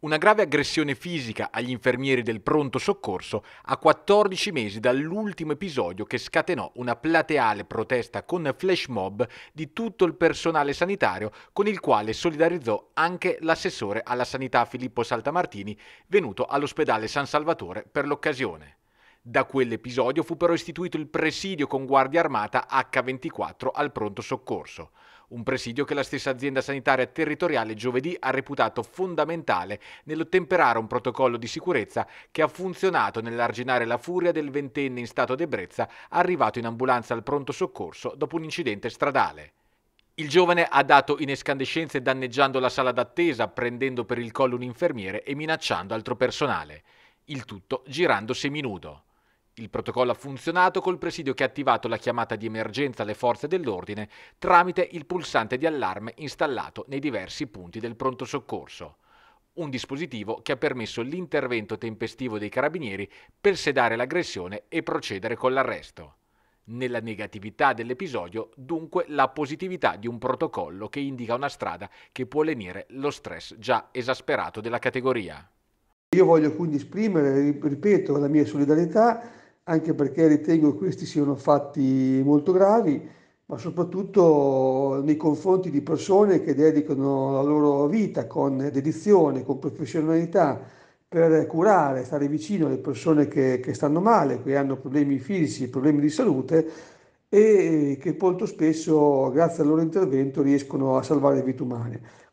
Una grave aggressione fisica agli infermieri del pronto soccorso a 14 mesi dall'ultimo episodio che scatenò una plateale protesta con flash mob di tutto il personale sanitario con il quale solidarizzò anche l'assessore alla sanità Filippo Saltamartini venuto all'ospedale San Salvatore per l'occasione. Da quell'episodio fu però istituito il presidio con guardia armata H24 al pronto soccorso, un presidio che la stessa azienda sanitaria territoriale giovedì ha reputato fondamentale nell'ottemperare un protocollo di sicurezza che ha funzionato nell'arginare la furia del ventenne in stato d'ebbrezza arrivato in ambulanza al pronto soccorso dopo un incidente stradale. Il giovane ha dato in escandescenze danneggiando la sala d'attesa, prendendo per il collo un infermiere e minacciando altro personale. Il tutto girando seminudo. Il protocollo ha funzionato col presidio che ha attivato la chiamata di emergenza alle forze dell'ordine tramite il pulsante di allarme installato nei diversi punti del pronto soccorso un dispositivo che ha permesso l'intervento tempestivo dei carabinieri per sedare l'aggressione e procedere con l'arresto. Nella negatività dell'episodio, dunque, la positività di un protocollo che indica una strada che può lenire lo stress già esasperato della categoria. Io voglio quindi esprimere, ripeto, la mia solidarietà anche perché ritengo che questi siano fatti molto gravi, ma soprattutto nei confronti di persone che dedicano la loro vita con dedizione, con professionalità per curare, stare vicino alle persone che, che stanno male, che hanno problemi fisici, problemi di salute e che molto spesso, grazie al loro intervento, riescono a salvare vite umane.